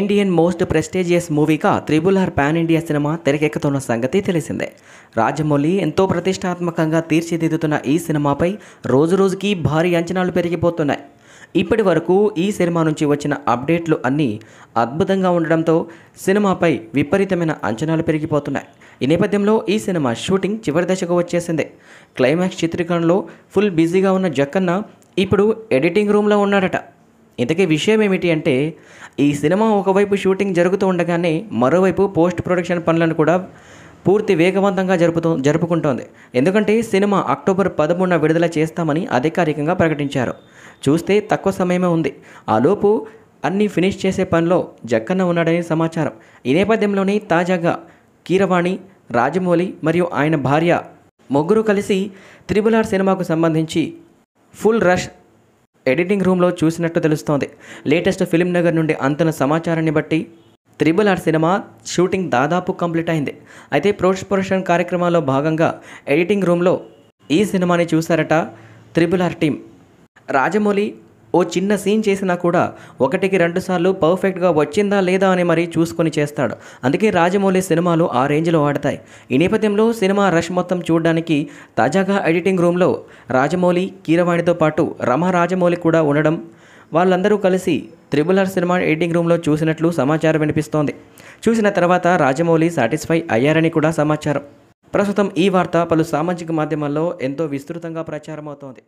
Indian most prestigious మూవీగా triple R pan India cinema తెరకెక్కుతున్న సంగతి తెలిసిందే రాజమౌళి ఎంతో ప్రతిష్టాత్మకంగా తీర్చిదిద్దుతున్న ఈ సినిమాపై రోజురోజుకి భారీ అంచనాలు పెరిగిపోతున్నాయి ఇప్పటి వరకు ఈ సినిమా నుంచి వచ్చిన అప్డేట్లు అన్నీ అద్భుతంగా ఉండడంతో సినిమాపై విపరీతమైన అంచనాలు పెరిగిపోతున్నాయి ఈ నేపథ్యంలో ఈ సినిమా షూటింగ్ చివరి దశకు వచ్చేసింది క్లైమాక్స్ చిత్రీకరణలో ఫుల్ బిజీగా ఉన్న జక్కన్న ఇప్పుడు ఎడిటింగ్ రూమ్లో ఉన్నాడట ఇంతకీ విషయం ఏమిటి అంటే ఈ సినిమా ఒకవైపు షూటింగ్ జరుగుతూ ఉండగానే మరోవైపు పోస్ట్ ప్రొడక్షన్ పనులను కూడా పూర్తి వేగవంతంగా జరుపుతూ జరుపుకుంటోంది ఎందుకంటే సినిమా అక్టోబర్ పదమూడున విడుదల చేస్తామని అధికారికంగా ప్రకటించారు చూస్తే తక్కువ సమయమే ఉంది ఆలోపు అన్నీ ఫినిష్ చేసే పనిలో జక్కన్న ఉన్నాడని సమాచారం ఈ నేపథ్యంలోనే తాజాగా కీరవాణి రాజమౌళి మరియు ఆయన భార్య ముగ్గురు కలిసి త్రిబుల్ ఆర్ సినిమాకు సంబంధించి ఫుల్ రష్ ఎడిటింగ్ రూమ్లో చూసినట్టు తెలుస్తోంది లేటెస్ట్ ఫిలిం నగర్ నుండి అంతన సమాచారాన్ని బట్టి త్రిబుల్ ఆర్ సినిమా షూటింగ్ దాదాపు కంప్లీట్ అయింది అయితే ప్రోష్ ప్రొడక్షన్ కార్యక్రమాల్లో భాగంగా ఎడిటింగ్ రూమ్లో ఈ సినిమాని చూశారట త్రిబుల్ ఆర్ టీం రాజమౌళి ఓ చిన్న సీన్ చేసినా కూడా ఒకటికి రెండు సార్లు పర్ఫెక్ట్గా వచ్చిందా లేదా అని మరీ చూసుకొని చేస్తాడు అందుకే రాజమౌళి సినిమాలు ఆ రేంజ్లో ఆడతాయి ఈ నేపథ్యంలో సినిమా రష్ మొత్తం చూడడానికి తాజాగా ఎడిటింగ్ రూమ్లో రాజమౌళి కీరవాణితో పాటు రమ రాజమౌళి కూడా ఉండడం వాళ్ళందరూ కలిసి త్రిబుల్ ఆర్ సినిమా ఎడిటింగ్ రూమ్లో చూసినట్లు సమాచారం వినిపిస్తోంది చూసిన తర్వాత రాజమౌళి సాటిస్ఫై అయ్యారని కూడా సమాచారం ప్రస్తుతం ఈ వార్త పలు సామాజిక మాధ్యమాల్లో ఎంతో విస్తృతంగా ప్రచారమవుతోంది